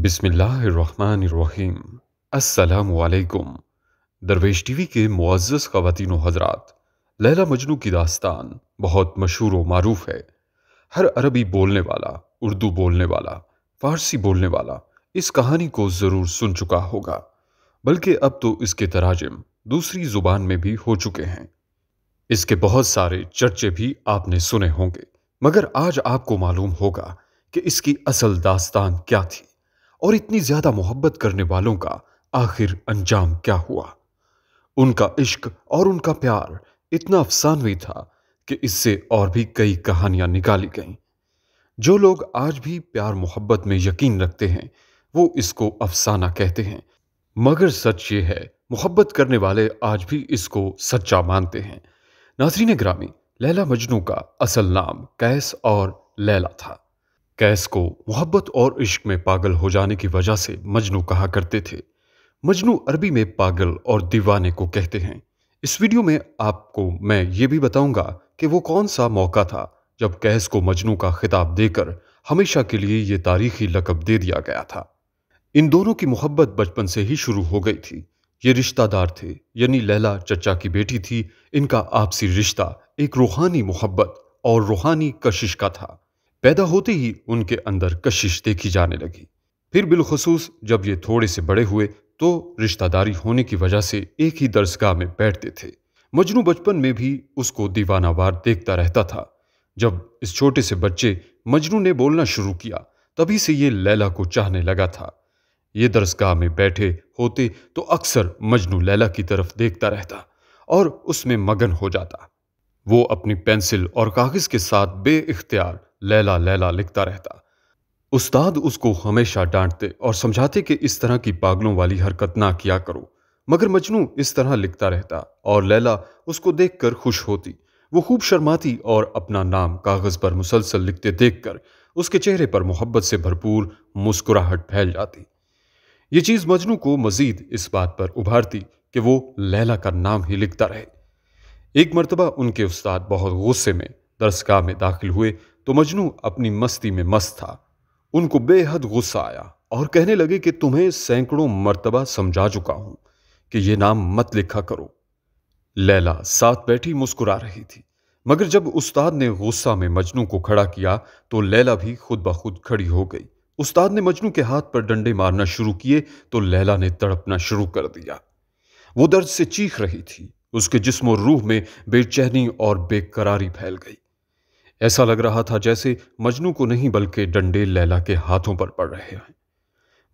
बिसमीम् अल्लाम दरवेश टीवी के मुआज़ ख़वान हजरात लैला मजनू की दास्तान बहुत मशहूर व मरूफ है हर अरबी बोलने वाला उर्दू बोलने वाला फ़ारसी बोलने वाला इस कहानी को ज़रूर सुन चुका होगा बल्कि अब तो इसके तराजम दूसरी ज़ुबान में भी हो चुके हैं इसके बहुत सारे चर्चे भी आपने सुने होंगे मगर आज आपको मालूम होगा कि इसकी असल दास्तान क्या थी और इतनी ज्यादा मोहब्बत करने वालों का आखिर अंजाम क्या हुआ उनका इश्क और उनका प्यार इतना अफसानवी था कि इससे और भी कई कहानियां निकाली गईं जो लोग आज भी प्यार मोहब्बत में यकीन रखते हैं वो इसको अफसाना कहते हैं मगर सच ये है मोहब्बत करने वाले आज भी इसको सच्चा मानते हैं नाजरीन ग्रामी लैला मजनू का असल नाम कैस और लैला था कैस को मोहब्बत और इश्क में पागल हो जाने की वजह से मजनू कहा करते थे मजनू अरबी में पागल और दीवाने को कहते हैं इस वीडियो में आपको मैं ये भी बताऊंगा कि वो कौन सा मौका था जब कैस को मजनू का खिताब देकर हमेशा के लिए ये तारीखी लकब दे दिया गया था इन दोनों की मोहब्बत बचपन से ही शुरू हो गई थी ये रिश्तादार थे यानी लैला चचा की बेटी थी इनका आपसी रिश्ता एक रूहानी मोहब्बत और रूहानी कशिश का था पैदा होते ही उनके अंदर कशिश देखी जाने लगी फिर बिलखसूस जब ये थोड़े से बड़े हुए तो रिश्तादारी होने की वजह से एक ही दर्जगाह में बैठते थे मजनू बचपन में भी उसको दीवानावार देखता रहता था जब इस छोटे से बच्चे मजनू ने बोलना शुरू किया तभी से ये लैला को चाहने लगा था ये दर्जगाह में बैठे होते तो अक्सर मजनू लैला की तरफ देखता रहता और उसमें मगन हो जाता वो अपनी पेंसिल और कागज के साथ बे इख्तियार लैला लैला लिखता रहता उस्ताद उसको हमेशा डांटते और समझाते कि इस तरह की पागलों वाली हरकत ना किया करो मगर मजनू इस तरह लिखता रहता और लैला उसको देखकर खुश होती वो खूब शर्माती और अपना नाम कागज़ पर मुसलसल लिखते देखकर उसके चेहरे पर मोहब्बत से भरपूर मुस्कुराहट फैल जाती ये चीज़ मजनू को मजीद इस बात पर उभारती कि वो लैला का नाम ही लिखता रहे एक मरतबा उनके उस्ताद बहुत गुस्से में दरसगाह में दाखिल हुए तो मजनू अपनी मस्ती में मस्त था उनको बेहद गुस्सा आया और कहने लगे कि तुम्हें सैकड़ों मर्तबा समझा चुका हूं कि यह नाम मत लिखा करो लैला साथ बैठी मुस्कुरा रही थी मगर जब उस्ताद ने गुस्सा में मजनू को खड़ा किया तो लैला भी खुद ब खुद खड़ी हो गई उस्ताद ने मजनू के हाथ पर डंडे मारना शुरू किए तो लैला ने तड़पना शुरू कर दिया वो दर्द से चीख रही थी उसके जिस्म और रूह में बेचैनी और बेकरारी फैल गई ऐसा लग रहा था जैसे मजनू को नहीं बल्कि डंडे लैला के हाथों पर पड़ रहे हैं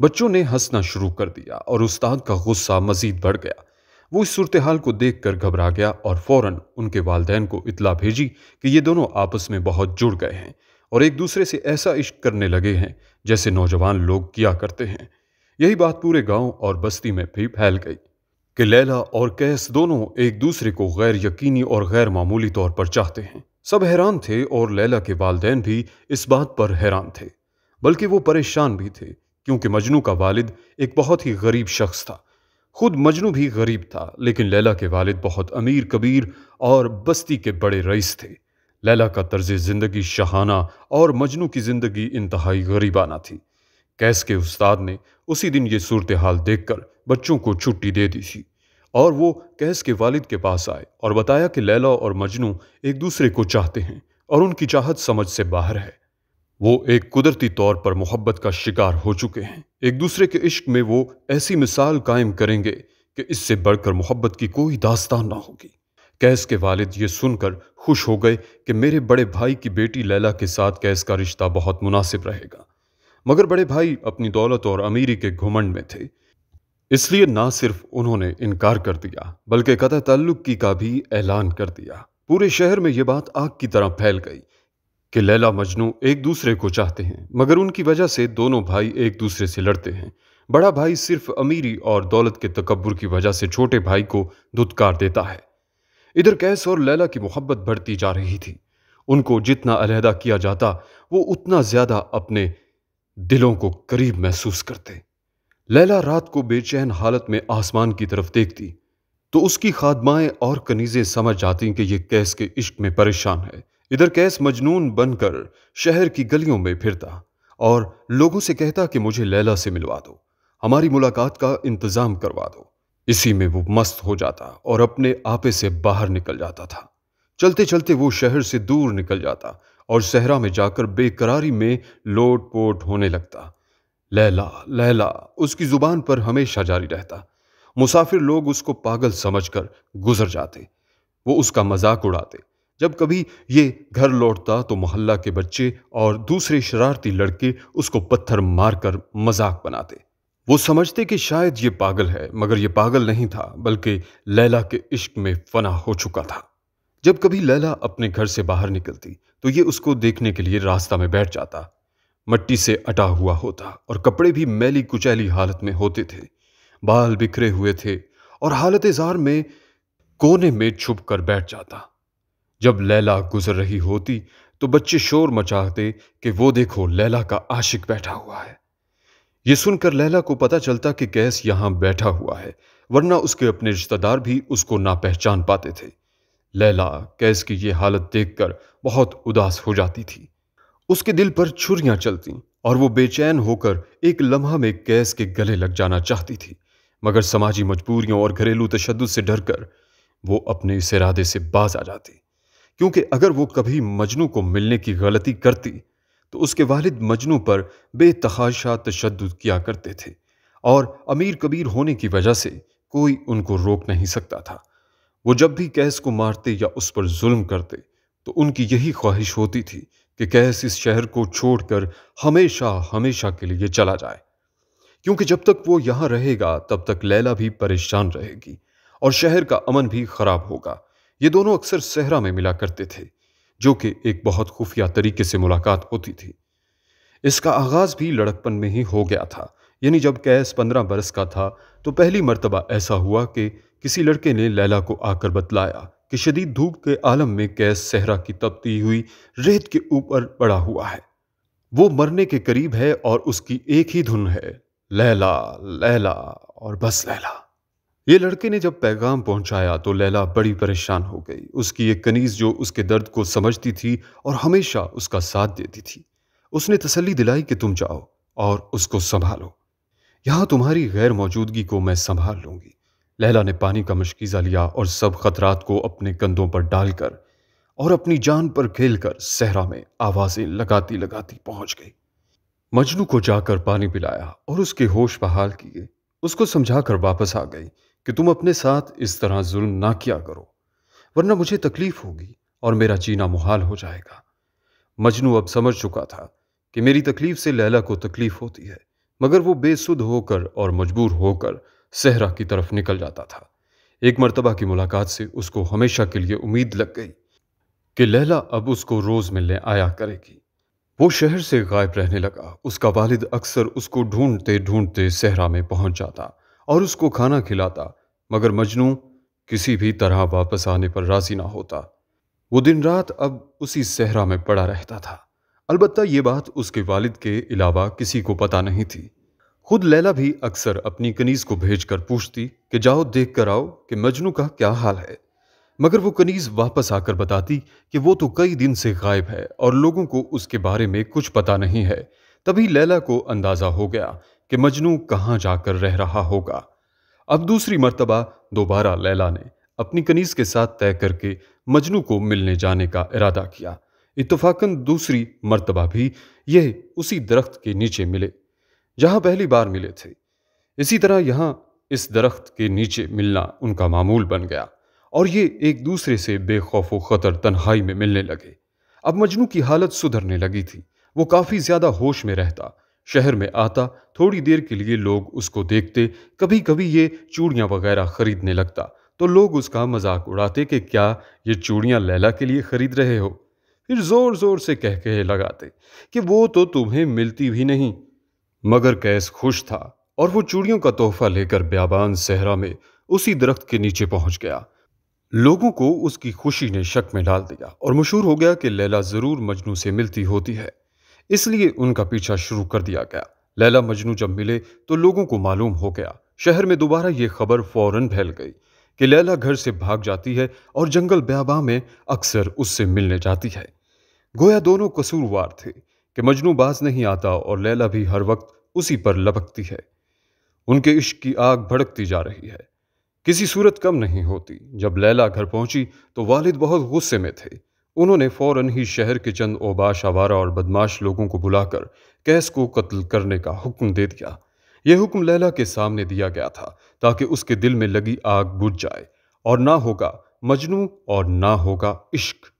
बच्चों ने हंसना शुरू कर दिया और उस्ताद का गुस्सा मजीद बढ़ गया वो इस सूरत हाल को देख कर घबरा गया और फौरन उनके वालदेन को इतला भेजी कि ये दोनों आपस में बहुत जुड़ गए हैं और एक दूसरे से ऐसा इश्क करने लगे हैं जैसे नौजवान लोग किया करते हैं यही बात पूरे गांव और बस्ती में भी फैल गई कि लैला और कैस दोनों एक दूसरे को गैर यकीनी और गैर मामूली तौर पर चाहते हैं सब हैरान थे और लैला के वालदेन भी इस बात पर हैरान थे बल्कि वो परेशान भी थे क्योंकि मजनू का वालिद एक बहुत ही गरीब शख्स था खुद मजनू भी गरीब था लेकिन लैला के वालिद बहुत अमीर कबीर और बस्ती के बड़े रईस थे लैला का तर्ज ज़िंदगी शहाना और मजनू की ज़िंदगी इंतहाई गरीबाना थी कैस के उस्ताद ने उसी दिन ये सूरत हाल देख कर बच्चों को छुट्टी दे दी थी और वो कैस के वालिद के पास आए और बताया कि लैला और मजनू एक दूसरे को चाहते हैं और उनकी चाहत समझ से बाहर है वो एक कुदरती तौर पर मोहब्बत का शिकार हो चुके हैं एक दूसरे के इश्क में वो ऐसी मिसाल कायम करेंगे कि इससे बढ़कर मोहब्बत की कोई दास्तान ना होगी कैस के वालिद ये सुनकर खुश हो गए कि मेरे बड़े भाई की बेटी लैला के साथ कैस का रिश्ता बहुत मुनासिब रहेगा मगर बड़े भाई अपनी दौलत और अमीरी के घुमंड में थे इसलिए ना सिर्फ उन्होंने इनकार कर दिया बल्कि कदा तल्लुक की का भी ऐलान कर दिया पूरे शहर में ये बात आग की तरह फैल गई कि लैला मजनू एक दूसरे को चाहते हैं मगर उनकी वजह से दोनों भाई एक दूसरे से लड़ते हैं बड़ा भाई सिर्फ अमीरी और दौलत के तकबर की वजह से छोटे भाई को धुतकार देता है इधर कैस और लैला की मोहब्बत बढ़ती जा रही थी उनको जितना अलहदा किया जाता वो उतना ज्यादा अपने दिलों को करीब महसूस करते लैला रात को बेचैन हालत में आसमान की तरफ देखती तो उसकी खादमाएं और कनीजें समझ जाती कि यह कैस के इश्क में परेशान है इधर कैस मजनून बनकर शहर की गलियों में फिरता और लोगों से कहता कि मुझे लैला से मिलवा दो हमारी मुलाकात का इंतजाम करवा दो इसी में वो मस्त हो जाता और अपने आपे से बाहर निकल जाता था चलते चलते वो शहर से दूर निकल जाता और सहरा में जाकर बेकरारी में लोट पोट होने लगता लैला लैला उसकी जुबान पर हमेशा जारी रहता मुसाफिर लोग उसको पागल समझकर गुजर जाते वो उसका मजाक उड़ाते जब कभी ये घर लौटता तो मोहल्ला के बच्चे और दूसरे शरारती लड़के उसको पत्थर मारकर मजाक बनाते वो समझते कि शायद ये पागल है मगर ये पागल नहीं था बल्कि लैला के इश्क में फना हो चुका था जब कभी लैला अपने घर से बाहर निकलती तो ये उसको देखने के लिए रास्ता में बैठ जाता मट्टी से अटा हुआ होता और कपड़े भी मैली कुचैली हालत में होते थे बाल बिखरे हुए थे और हालत जार में कोने में छुप कर बैठ जाता जब लैला गुजर रही होती तो बच्चे शोर मचाते कि वो देखो लैला का आशिक बैठा हुआ है ये सुनकर लैला को पता चलता कि गैस यहां बैठा हुआ है वरना उसके अपने रिश्तेदार भी उसको ना पहचान पाते थे लैला कैस की ये हालत देखकर बहुत उदास हो जाती थी उसके दिल पर छुरियां चलती और वो बेचैन होकर एक लम्हा में कैस के गले लग जाना चाहती थी मगर समाजी मजबूरियों और घरेलू तशद से डरकर वो अपने इस इरादे से बाज आ जाती क्योंकि अगर वो कभी मजनू को मिलने की गलती करती तो उसके वालिद मजनू पर बेतहाशा तशद किया करते थे और अमीर कबीर होने की वजह से कोई उनको रोक नहीं सकता था वो जब भी कैस को मारते या उस पर जुल्म करते तो उनकी यही ख्वाहिश होती थी कि कैस इस शहर को छोड़कर हमेशा हमेशा के लिए चला जाए क्योंकि जब तक वो यहां रहेगा तब तक लैला भी परेशान रहेगी और शहर का अमन भी खराब होगा ये दोनों अक्सर सहरा में मिला करते थे जो कि एक बहुत खुफिया तरीके से मुलाकात होती थी इसका आगाज भी लड़कपन में ही हो गया था यानी जब कैस पंद्रह बरस का था तो पहली मर्तबा ऐसा हुआ कि किसी लड़के ने लैला को आकर बतलाया कि शदीद धूप के आलम में गैस सहरा की तपती हुई रेत के ऊपर पड़ा हुआ है वो मरने के करीब है और उसकी एक ही धुन है लैला लैला और बस लैला ये लड़के ने जब पैगाम पहुंचाया तो लैला बड़ी परेशान हो गई उसकी एक कनीज जो उसके दर्द को समझती थी और हमेशा उसका साथ देती थी उसने तसल्ली दिलाई कि तुम जाओ और उसको संभालो यहां तुम्हारी गैर मौजूदगी को मैं संभाल लूंगी लैला ने पानी का मशकीजा लिया और सब खतरात को अपने कंधों पर डालकर और अपनी जान पर खेलकर सहरा में आवाज़ें लगाती लगाती पहुंच गई मजनू को जाकर पानी पिलाया और उसके होश बहाल किए उसको समझाकर वापस आ गई कि तुम अपने साथ इस तरह जुल्म ना किया करो वरना मुझे तकलीफ होगी और मेरा जीना मुहाल हो जाएगा मजनू अब समझ चुका था कि मेरी तकलीफ से लैला को तकलीफ होती है मगर वो बेसुध होकर और मजबूर होकर सेहरा की तरफ निकल जाता था एक मर्तबा की मुलाकात से उसको हमेशा के लिए उम्मीद लग गई कि लैला अब उसको रोज़ मिलने आया करेगी वो शहर से गायब रहने लगा उसका वालिद अक्सर उसको ढूंढते ढूंढते सहरा में पहुंच जाता और उसको खाना खिलाता मगर मजनू किसी भी तरह वापस आने पर राजी ना होता वो दिन रात अब उसी सहरा में पड़ा रहता था अलबत्ता ये बात उसके वालिद के अलावा किसी को पता नहीं थी खुद लैला भी अक्सर अपनी कनीज को भेजकर पूछती कि जाओ देख कर आओ कि मजनू का क्या हाल है मगर वो कनीज वापस आकर बताती कि वो तो कई दिन से गायब है और लोगों को उसके बारे में कुछ पता नहीं है तभी लैला को अंदाजा हो गया कि मजनू कहाँ जाकर रह रहा होगा अब दूसरी मरतबा दोबारा लैला ने अपनी कनीज के साथ तय करके मजनू को मिलने जाने का इरादा किया इतफाकन दूसरी मरतबा भी यह उसी दरख्त के नीचे मिले जहां पहली बार मिले थे इसी तरह यहाँ इस दरख्त के नीचे मिलना उनका मामूल बन गया और ये एक दूसरे से बेखौफ खतर तन्हाई में मिलने लगे अब मजनू की हालत सुधरने लगी थी वो काफ़ी ज़्यादा होश में रहता शहर में आता थोड़ी देर के लिए लोग उसको देखते कभी कभी ये चूड़ियाँ वगैरह खरीदने लगता तो लोग उसका मजाक उड़ाते कि क्या ये चूड़ियाँ लैला के लिए खरीद रहे हो फिर ज़ोर ज़ोर से कह कहे लगाते कि वो तो तुम्हें मिलती भी नहीं मगर कैस खुश था और वो चूड़ियों का तोहफा लेकर ब्याबान सहरा में उसी दरख्त के नीचे पहुंच गया लोगों को उसकी खुशी ने शक में डाल दिया और मशहूर हो गया कि लैला ज़रूर मजनू से मिलती होती है इसलिए उनका पीछा शुरू कर दिया गया लैला मजनू जब मिले तो लोगों को मालूम हो गया शहर में दोबारा ये खबर फौरन फैल गई कि लैला घर से भाग जाती है और जंगल ब्याबा में अक्सर उससे मिलने जाती है गोया दोनों कसूरवार थे कि मजनू बाज नहीं आता और लैला भी हर वक्त उसी पर लपकती है उनके इश्क की आग भड़कती जा रही है किसी सूरत कम नहीं होती जब लैला घर पहुंची तो वालिद बहुत गुस्से में थे उन्होंने फौरन ही शहर के चंद ओबाश आवारा और बदमाश लोगों को बुलाकर कैस को कत्ल करने का हुक्म दे दिया यह हुक्म लैला के सामने दिया गया था ताकि उसके दिल में लगी आग बुझ जाए और ना होगा मजनू और ना होगा इश्क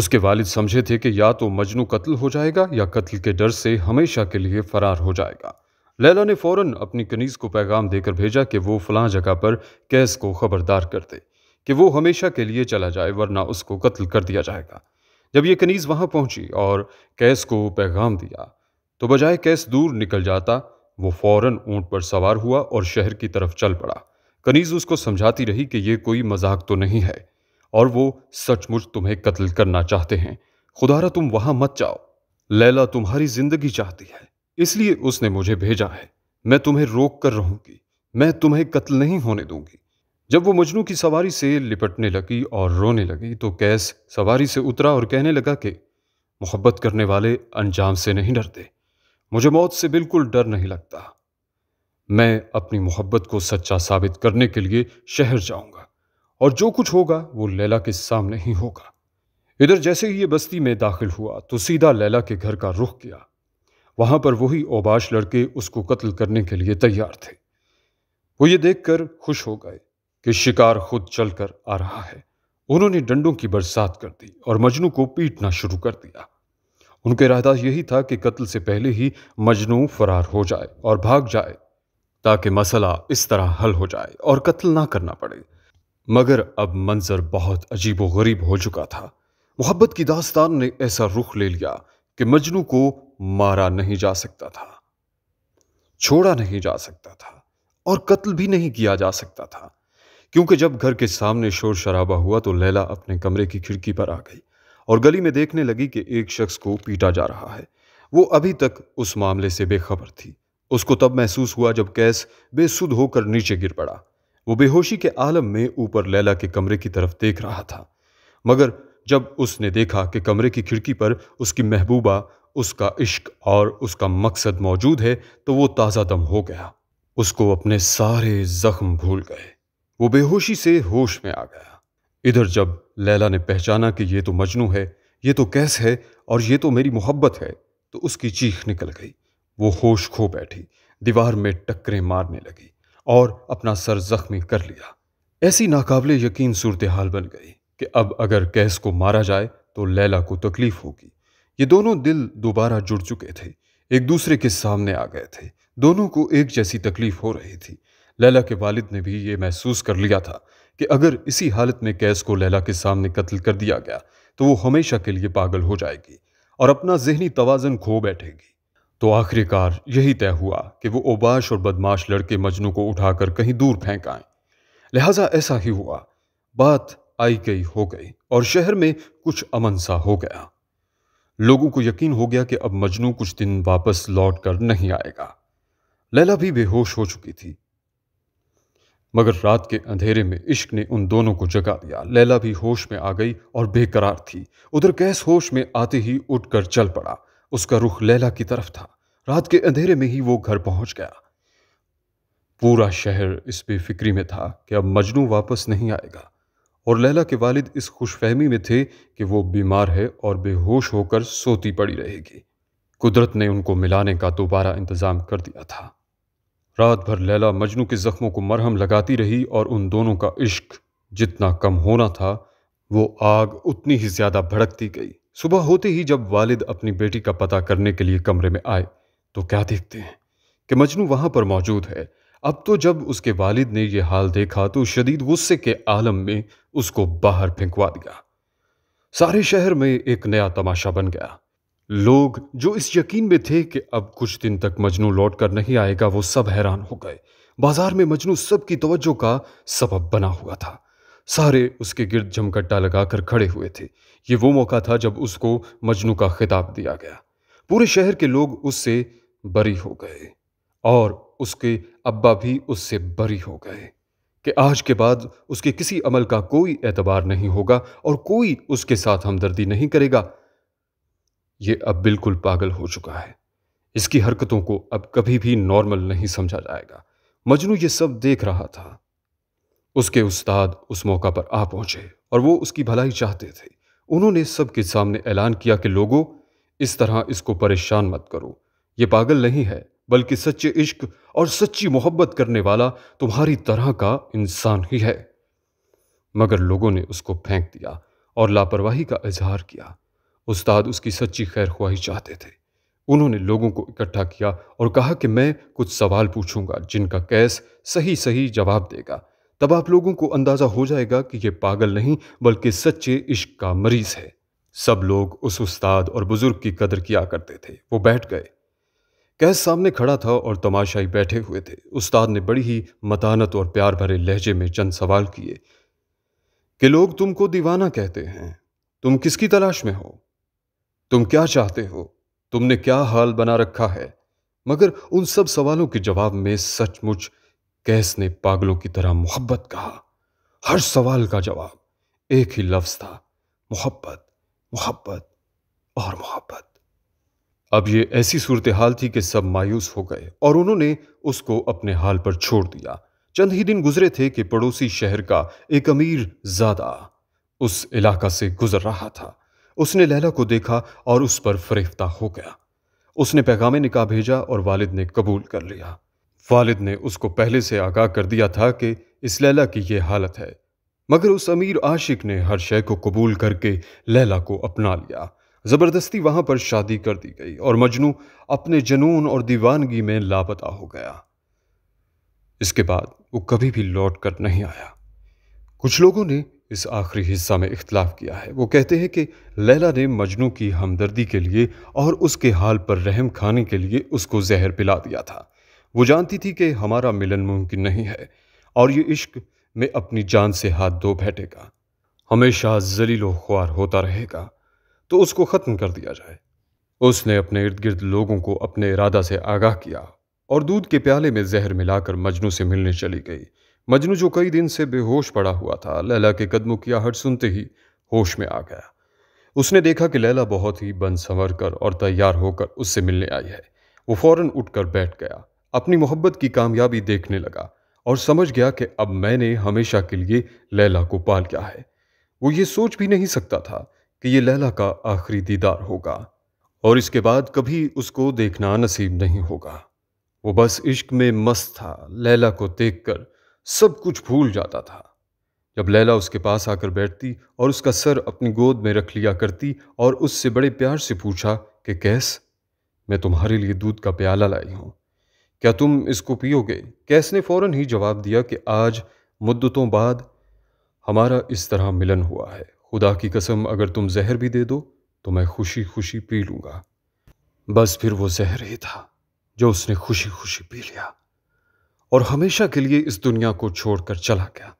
उसके वालिद समझे थे कि या तो मजनू कत्ल हो जाएगा या कत्ल के डर से हमेशा के लिए फरार हो जाएगा लैला ने फौरन अपनी कनीज को पैगाम देकर भेजा कि वो फलां जगह पर कैस को खबरदार कर दे कि वो हमेशा के लिए चला जाए वरना उसको कत्ल कर दिया जाएगा जब ये कनीज वहां पहुंची और कैस को पैगाम दिया तो बजाय कैस दूर निकल जाता वो फौरन ऊंट पर सवार हुआ और शहर की तरफ चल पड़ा कनीज उसको समझाती रही कि ये कोई मजाक तो नहीं है और वो सचमुच तुम्हें कत्ल करना चाहते हैं खुदारा तुम वहां मत जाओ लैला तुम्हारी जिंदगी चाहती है इसलिए उसने मुझे भेजा है मैं तुम्हें रोक कर रहूंगी मैं तुम्हें कत्ल नहीं होने दूंगी जब वो मजनू की सवारी से लिपटने लगी और रोने लगी तो कैस सवारी से उतरा और कहने लगा कि मोहब्बत करने वाले अंजाम से नहीं डरते मुझे मौत से बिल्कुल डर नहीं लगता मैं अपनी मोहब्बत को सच्चा साबित करने के लिए शहर जाऊंगा और जो कुछ होगा वो लैला के सामने ही होगा इधर जैसे ही ये बस्ती में दाखिल हुआ तो सीधा लैला के घर का रुख किया वहां पर वही ओबाश लड़के उसको कत्ल करने के लिए तैयार थे वो ये देखकर खुश हो गए कि शिकार खुद चलकर आ रहा है उन्होंने डंडों की बरसात कर दी और मजनू को पीटना शुरू कर दिया उनके इरादा यही था कि कत्ल से पहले ही मजनू फरार हो जाए और भाग जाए ताकि मसला इस तरह हल हो जाए और कत्ल ना करना पड़े मगर अब मंजर बहुत अजीब गरीब हो चुका था मोहब्बत की दास्तान ने ऐसा रुख ले लिया कि मजनू को मारा नहीं जा सकता था छोड़ा नहीं जा सकता था और कत्ल भी नहीं किया जा सकता था क्योंकि जब घर के सामने शोर शराबा हुआ तो लैला अपने कमरे की खिड़की पर आ गई और गली में देखने लगी कि एक शख्स को पीटा जा रहा है वो अभी तक उस मामले से बेखबर थी उसको तब महसूस हुआ जब कैस बेसुध होकर नीचे गिर पड़ा वो बेहोशी के आलम में ऊपर लैला के कमरे की तरफ देख रहा था मगर जब उसने देखा कि कमरे की खिड़की पर उसकी महबूबा उसका इश्क और उसका मकसद मौजूद है तो वो ताज़ा दम हो गया उसको अपने सारे जख्म भूल गए वो बेहोशी से होश में आ गया इधर जब लैला ने पहचाना कि ये तो मजनू है ये तो कैस है और ये तो मेरी मोहब्बत है तो उसकी चीख निकल गई वो होश खो बैठी दीवार में टक्करें मारने लगी और अपना सर जख्मी कर लिया ऐसी नाकाबले यकीन सूरत हाल बन गई कि अब अगर कैस को मारा जाए तो लैला को तकलीफ होगी ये दोनों दिल दोबारा जुड़ चुके थे एक दूसरे के सामने आ गए थे दोनों को एक जैसी तकलीफ हो रही थी लैला के वालिद ने भी ये महसूस कर लिया था कि अगर इसी हालत में कैस को लैला के सामने कत्ल कर दिया गया तो वो हमेशा के लिए पागल हो जाएगी और अपना जहनी तोज़न खो बैठेगी तो आखिरकार यही तय हुआ कि वो ओबाश और बदमाश लड़के मजनू को उठाकर कहीं दूर फेंक आए लिहाजा ऐसा ही हुआ बात आई गई हो गई और शहर में कुछ अमन सा हो गया लोगों को यकीन हो गया कि अब मजनू कुछ दिन वापस लौट कर नहीं आएगा लैला भी बेहोश हो चुकी थी मगर रात के अंधेरे में इश्क ने उन दोनों को जगा दिया लैला भी होश में आ गई और बेकरार थी उधर कैस होश में आते ही उठकर चल पड़ा उसका रुख लैला की तरफ था रात के अंधेरे में ही वो घर पहुंच गया पूरा शहर इस बेफिक्री में था कि अब मजनू वापस नहीं आएगा और लैला के वालिद इस खुशफहमी में थे कि वो बीमार है और बेहोश होकर सोती पड़ी रहेगी कुदरत ने उनको मिलाने का दोबारा इंतज़ाम कर दिया था रात भर लैला मजनू के ज़ख्मों को मरहम लगाती रही और उन दोनों का इश्क जितना कम होना था वो आग उतनी ही ज़्यादा भड़कती गई सुबह होते ही जब वालिद अपनी बेटी का पता करने के लिए कमरे में आए तो क्या देखते हैं कि मजनू वहाँ पर मौजूद है अब तो जब उसके वालिद ने यह हाल देखा तो शदीद गुस्से के आलम में उसको बाहर फेंकवा दिया सारे शहर में एक नया तमाशा बन गया लोग जो इस यकीन में थे कि अब कुछ दिन तक मजनू लौट कर नहीं आएगा वो सब हैरान हो गए बाजार में मजनू सबकी तवज्जो का सबब बना हुआ था सारे उसके गिरद जमकट्टा लगाकर खड़े हुए थे ये वो मौका था जब उसको मजनू का खिताब दिया गया पूरे शहर के लोग उससे बरी हो गए और उसके अब्बा भी उससे बरी हो गए कि आज के बाद उसके किसी अमल का कोई एतबार नहीं होगा और कोई उसके साथ हमदर्दी नहीं करेगा ये अब बिल्कुल पागल हो चुका है इसकी हरकतों को अब कभी भी नॉर्मल नहीं समझा जाएगा मजनू ये सब देख रहा था उसके उस्ताद उस मौका पर आ पहुंचे और वो उसकी भलाई चाहते थे उन्होंने सबके सामने ऐलान किया कि लोगों इस तरह इसको परेशान मत करो ये पागल नहीं है बल्कि सच्चे इश्क और सच्ची मोहब्बत करने वाला तुम्हारी तरह का इंसान ही है मगर लोगों ने उसको फेंक दिया और लापरवाही का इजहार किया उस्ताद उसकी सच्ची खैर ख्वाही चाहते थे उन्होंने लोगों को इकट्ठा किया और कहा कि मैं कुछ सवाल पूछूंगा जिनका कैस सही सही जवाब देगा तब आप लोगों को अंदाजा हो जाएगा कि यह पागल नहीं बल्कि सच्चे इश्क का मरीज है सब लोग उस उस्ताद और बुजुर्ग की कदर किया करते थे वो बैठ गए कैस सामने खड़ा था और तमाशाई बैठे हुए थे उस्ताद ने बड़ी ही मतानत और प्यार भरे लहजे में चंद सवाल किए कि लोग तुमको दीवाना कहते हैं तुम किसकी तलाश में हो तुम क्या चाहते हो तुमने क्या हाल बना रखा है मगर उन सब सवालों के जवाब में सचमुच कैस ने पागलों की तरह मोहब्बत कहा हर सवाल का जवाब एक ही लफ्ज था मोहब्बत मोहब्बत और मोहब्बत अब ये ऐसी सूरत हाल थी कि सब मायूस हो गए और उन्होंने उसको अपने हाल पर छोड़ दिया चंद ही दिन गुजरे थे कि पड़ोसी शहर का एक अमीर ज्यादा उस इलाका से गुजर रहा था उसने लैला को देखा और उस पर फरेफ्ता हो गया उसने पैगामे निकाह भेजा और वालिद ने कबूल कर लिया वालिद ने उसको पहले से आगाह कर दिया था कि इस लैला की यह हालत है मगर उस अमीर आशिक ने हर शय को कबूल करके लैला को अपना लिया ज़बरदस्ती वहाँ पर शादी कर दी गई और मजनू अपने जनून और दीवानगी में लापता हो गया इसके बाद वो कभी भी लौट कर नहीं आया कुछ लोगों ने इस आखिरी हिस्सा में इख्तलाफ किया है वो कहते हैं कि लैला ने मजनू की हमदर्दी के लिए और उसके हाल पर रहम खाने के लिए उसको जहर पिला दिया था वो जानती थी कि हमारा मिलन मुमकिन नहीं है और ये इश्क में अपनी जान से हाथ धो बैठेगा हमेशा जलीलो ख्वार होता रहेगा तो उसको ख़त्म कर दिया जाए उसने अपने इर्द गिर्द लोगों को अपने इरादा से आगाह किया और दूध के प्याले में जहर मिलाकर मजनू से मिलने चली गई मजनू जो कई दिन से बेहोश पड़ा हुआ था लैला के कदमों की आहट सुनते ही होश में आ गया उसने देखा कि लैला बहुत ही बन संवर कर और तैयार होकर उससे मिलने आई है वो फौरन उठकर बैठ गया अपनी मोहब्बत की कामयाबी देखने लगा और समझ गया कि अब मैंने हमेशा के लिए लैला को पाल लिया है वो ये सोच भी नहीं सकता था कि ये लैला का आखिरी दीदार होगा और इसके बाद कभी उसको देखना नसीब नहीं होगा वो बस इश्क में मस्त था लैला को देखकर सब कुछ भूल जाता था जब लैला उसके पास आकर बैठती और उसका सर अपनी गोद में रख लिया करती और उससे बड़े प्यार से पूछा कि कैस मैं तुम्हारे लिए दूध का प्याला लाई हूँ क्या तुम इसको पियोगे कैस ने फौरन ही जवाब दिया कि आज मुद्दतों बाद हमारा इस तरह मिलन हुआ है खुदा की कसम अगर तुम जहर भी दे दो तो मैं खुशी खुशी पी लूंगा बस फिर वो जहर ही था जो उसने खुशी खुशी पी लिया और हमेशा के लिए इस दुनिया को छोड़कर चला गया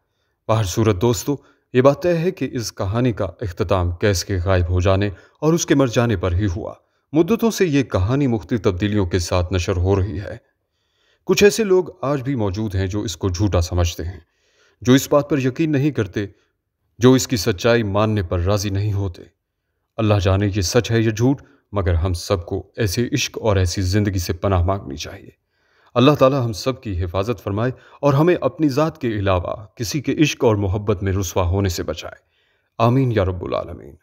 बाहर सूरत दोस्तों ये बात तय है कि इस कहानी का अख्ताम कैस के गायब हो जाने और उसके मर जाने पर ही हुआ मुद्दतों से ये कहानी मुख्त तब्दीलियों के साथ नशर हो रही है कुछ ऐसे लोग आज भी मौजूद हैं जो इसको झूठा समझते हैं जो इस बात पर यकीन नहीं करते जो इसकी सच्चाई मानने पर राजी नहीं होते अल्लाह जाने ये सच है या झूठ मगर हम सबको ऐसे इश्क और ऐसी ज़िंदगी से पनाह मांगनी चाहिए अल्लाह ताला हम सब की हिफाजत फरमाए और हमें अपनी ज़ात के अलावा किसी के इश्क और मोहब्बत में रसवा होने से बचाए आमीन या रब्बुल आलमीन